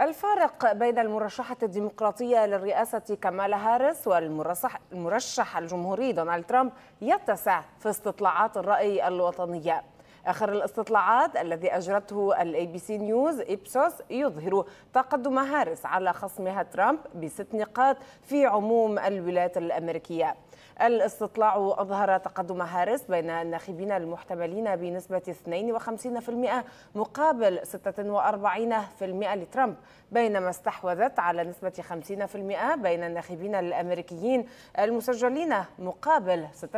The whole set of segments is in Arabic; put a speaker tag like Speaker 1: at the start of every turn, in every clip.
Speaker 1: الفارق بين المرشحة الديمقراطية للرئاسة كمالا هاريس والمرشح الجمهوري دونالد ترامب يتسع في استطلاعات الرأي الوطنية آخر الاستطلاعات الذي أجرته الاي بي سي نيوز إبسوس يظهر تقدم هارس على خصمها ترامب بست نقاط في عموم الولايات الأمريكية الاستطلاع أظهر تقدم هارس بين الناخبين المحتملين بنسبة 52% مقابل 46% لترامب بينما استحوذت على نسبة 50% بين الناخبين الأمريكيين المسجلين مقابل 46%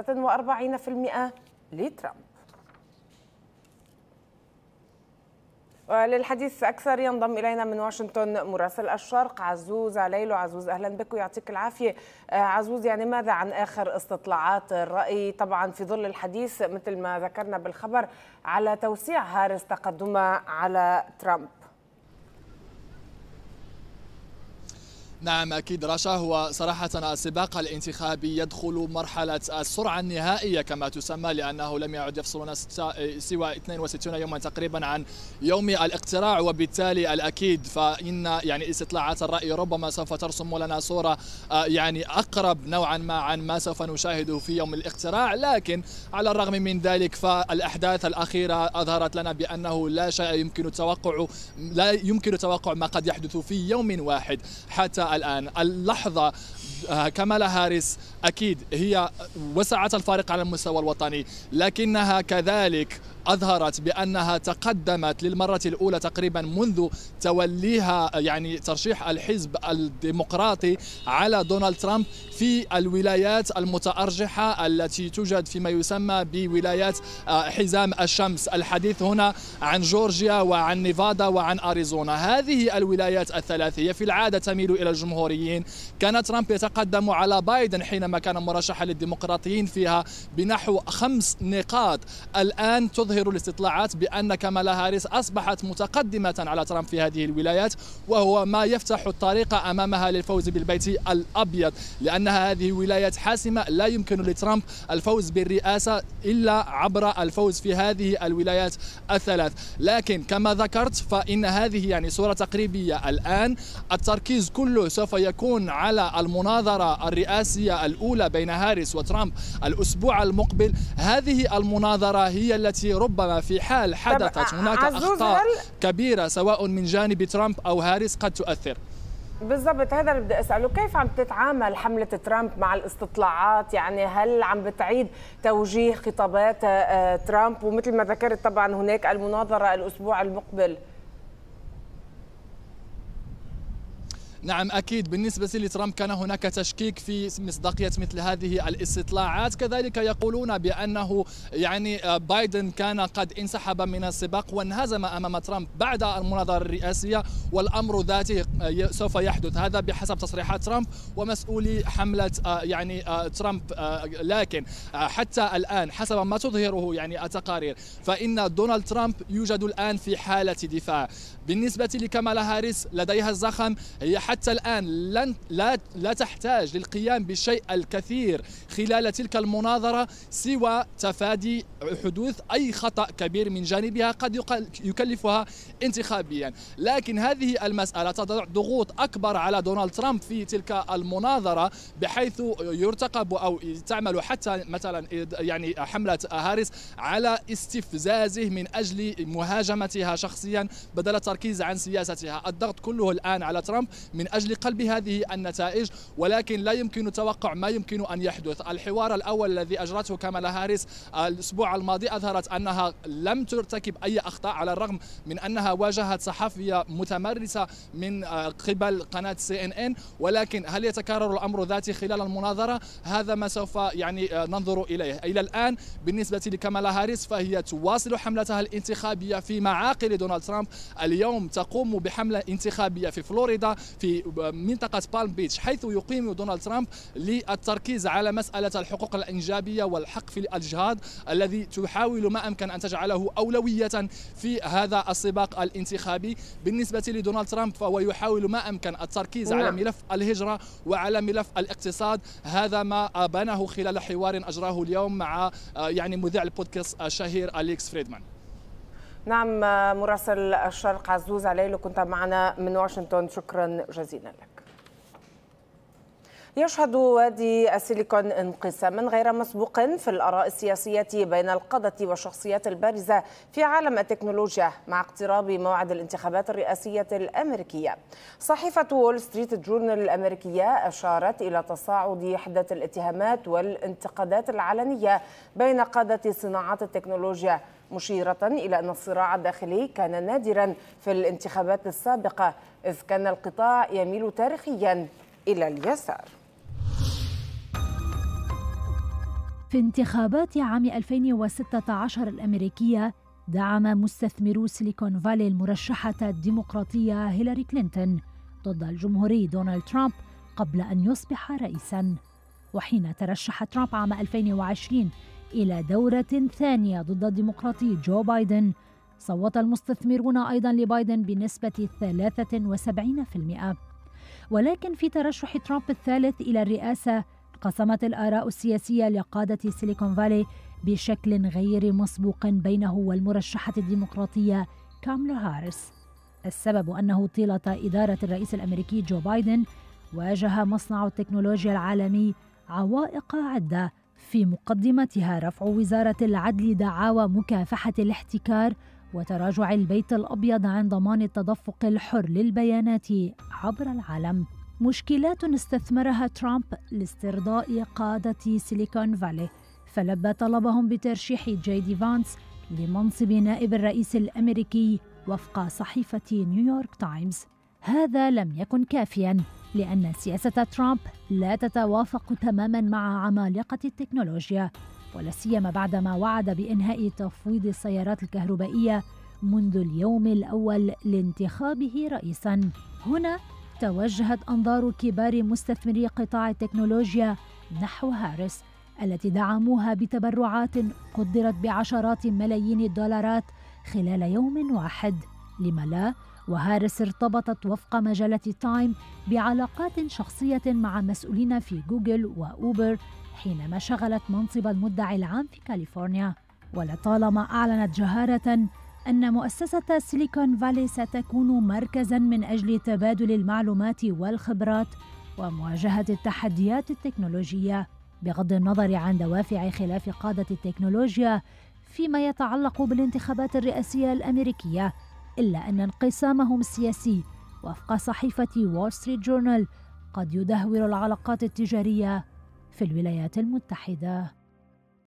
Speaker 1: لترامب للحديث أكثر ينضم إلينا من واشنطن مراسل الشرق عزوز عليلو عزوز أهلا بك ويعطيك العافية آه، عزوز يعني ماذا عن آخر استطلاعات الرأي طبعا في ظل الحديث مثل ما ذكرنا بالخبر على توسيع هارس تقدمه على ترامب
Speaker 2: نعم أكيد رشا هو صراحة السباق الانتخابي يدخل مرحلة السرعة النهائية كما تسمى لأنه لم يعد يفصلنا سوى 62 يوما تقريبا عن يوم الاقتراع وبالتالي الأكيد فإن يعني استطلاعات الرأي ربما سوف ترسم لنا صورة آه، يعني أقرب نوعا ما عن ما سوف نشاهده في يوم الاقتراع لكن على الرغم من ذلك فالأحداث الأخيرة أظهرت لنا بأنه لا شيء يمكن توقع لا يمكن توقع ما قد يحدث في يوم واحد حتى الآن اللحظة آه، كمال هاريس أكيد هي وسعت الفارق على المستوى الوطني لكنها كذلك أظهرت بأنها تقدمت للمرة الأولى تقريبا منذ توليها يعني ترشيح الحزب الديمقراطي على دونالد ترامب في الولايات المتأرجحة التي توجد فيما يسمى بولايات آه، حزام الشمس الحديث هنا عن جورجيا وعن نيفادا وعن أريزونا هذه الولايات الثلاث هي في العادة تميل إلى الجمهوريين كان ترامب يتقدم على بايدن حينما بينما كان مرشحا للديمقراطيين فيها بنحو خمس نقاط الآن تظهر الاستطلاعات بأن كمالا هاريس أصبحت متقدمة على ترامب في هذه الولايات وهو ما يفتح الطريق أمامها للفوز بالبيت الأبيض لأن هذه ولايات حاسمة لا يمكن لترامب الفوز بالرئاسة إلا عبر الفوز في هذه الولايات الثلاث لكن كما ذكرت فإن هذه يعني صورة تقريبية الآن التركيز كله سوف يكون على المناظرة الرئاسية الأولى الأولى بين هاريس وترامب الأسبوع المقبل هذه المناظرة هي التي ربما في حال حدثت هناك أخطاء كبيرة سواء من جانب ترامب أو هاريس قد تؤثر
Speaker 1: بالضبط هذا اللي بدي اساله كيف عم تتعامل حمله ترامب مع الاستطلاعات يعني هل عم بتعيد توجيه خطابات آه، آه، ترامب ومثل ما ذكرت طبعا هناك المناظره الاسبوع المقبل
Speaker 2: نعم أكيد بالنسبة لترامب كان هناك تشكيك في مصداقية مثل هذه الاستطلاعات كذلك يقولون بأنه يعني آه، بايدن كان قد انسحب من السباق وانهزم أمام ترامب بعد المناظرة الرئاسية والأمر ذاته آه، سوف يحدث هذا بحسب تصريحات ترامب ومسؤولي حملة آه، يعني ترامب لكن حتى الآن حسب ما تظهره يعني التقارير فإن دونالد ترامب يوجد الآن في حالة دفاع بالنسبة لكمالا هاريس لديها الزخم هي حتى الآن لن لا, لا تحتاج للقيام بشيء الكثير خلال تلك المناظرة سوى تفادي حدوث أي خطأ كبير من جانبها قد يكلفها انتخابيا لكن هذه المسألة تضع ضغوط أكبر على دونالد ترامب في تلك المناظرة بحيث يرتقب أو تعمل حتى مثلا يعني حملة هاريس على استفزازه من أجل مهاجمتها شخصيا بدل التركيز عن سياستها الضغط كله الآن على ترامب من أجل قلب هذه النتائج ولكن لا يمكن توقع ما يمكن أن يحدث الحوار الأول الذي أجرته كامالا هاريس آه، الأسبوع الماضي أظهرت أنها لم ترتكب أي أخطاء على الرغم من أنها واجهت صحفية متمرسة من آه، قبل قناة سي إن إن ولكن هل يتكرر الأمر ذاتي خلال المناظرة هذا ما سوف يعني آه، ننظر إليه إلى الآن بالنسبة لكامالا هاريس فهي تواصل حملتها الانتخابية في معاقل دونالد ترامب اليوم تقوم بحملة انتخابية في فلوريدا في في منطقة بالم بيتش حيث يقيم دونالد ترامب للتركيز على مسألة الحقوق الإنجابية والحق في الجهاد الذي تحاول ما أمكن أن تجعله أولوية في هذا السباق الانتخابي بالنسبة لدونالد ترامب فهو يحاول ما أمكن التركيز على نعم. ملف الهجرة وعلى ملف الاقتصاد هذا ما بناه خلال حوار أجراه اليوم مع آه، يعني مذيع البودكاست الشهير أليكس فريدمان
Speaker 1: نعم مراسل الشرق عزوز عليلو كنت معنا من واشنطن شكرا جزيلا لك يشهد وادي السيليكون انقساما غير مسبوق في الاراء السياسيه بين القاده والشخصيات البارزه في عالم التكنولوجيا مع اقتراب موعد الانتخابات الرئاسيه الامريكيه. صحيفه وول ستريت جورنال الامريكيه اشارت الى تصاعد حده الاتهامات والانتقادات العلنيه بين قاده صناعات التكنولوجيا مشيرة إلى أن الصراع الداخلي كان نادرا في الانتخابات السابقة إذ كان القطاع يميل تاريخيا إلى اليسار
Speaker 3: في انتخابات عام 2016 الأمريكية دعم مستثمرو سيليكون فالي المرشحة الديمقراطية هيلاري كلينتون ضد الجمهوري دونالد ترامب قبل أن يصبح رئيساً وحين ترشح ترامب عام 2020 إلى دورة ثانية ضد الديمقراطي جو بايدن صوت المستثمرون أيضا لبايدن بنسبة 73% ولكن في ترشح ترامب الثالث إلى الرئاسة قسمت الآراء السياسية لقادة سيليكون فالي بشكل غير مسبوق بينه والمرشحة الديمقراطية كاملو هارس السبب أنه طيلة إدارة الرئيس الأمريكي جو بايدن واجه مصنع التكنولوجيا العالمي عوائق عدة في مقدمتها رفع وزارة العدل دعاوى مكافحة الاحتكار وتراجع البيت الأبيض عن ضمان التدفق الحر للبيانات عبر العالم مشكلات استثمرها ترامب لاسترضاء قادة سيليكون فالي فلبى طلبهم بترشيح جي دي فانس لمنصب نائب الرئيس الأمريكي وفق صحيفة نيويورك تايمز هذا لم يكن كافياً لأن سياسة ترامب لا تتوافق تماما مع عمالقة التكنولوجيا ولا سيما بعدما وعد بإنهاء تفويض السيارات الكهربائية منذ اليوم الأول لانتخابه رئيسا هنا توجهت أنظار كبار مستثمري قطاع التكنولوجيا نحو هارس التي دعموها بتبرعات قدرت بعشرات ملايين الدولارات خلال يوم واحد لما لا وهارس ارتبطت وفق مجلة تايم بعلاقات شخصية مع مسؤولين في جوجل وأوبر حينما شغلت منصب المدعي العام في كاليفورنيا ولطالما أعلنت جهارة أن مؤسسة سيليكون فالي ستكون مركزا من أجل تبادل المعلومات والخبرات ومواجهة التحديات التكنولوجية بغض النظر عن دوافع خلاف قادة التكنولوجيا فيما يتعلق بالانتخابات الرئاسية الأمريكية إلا أن انقسامهم السياسي وفق صحيفة وول ستريت جورنال قد يدهور العلاقات التجارية في الولايات المتحدة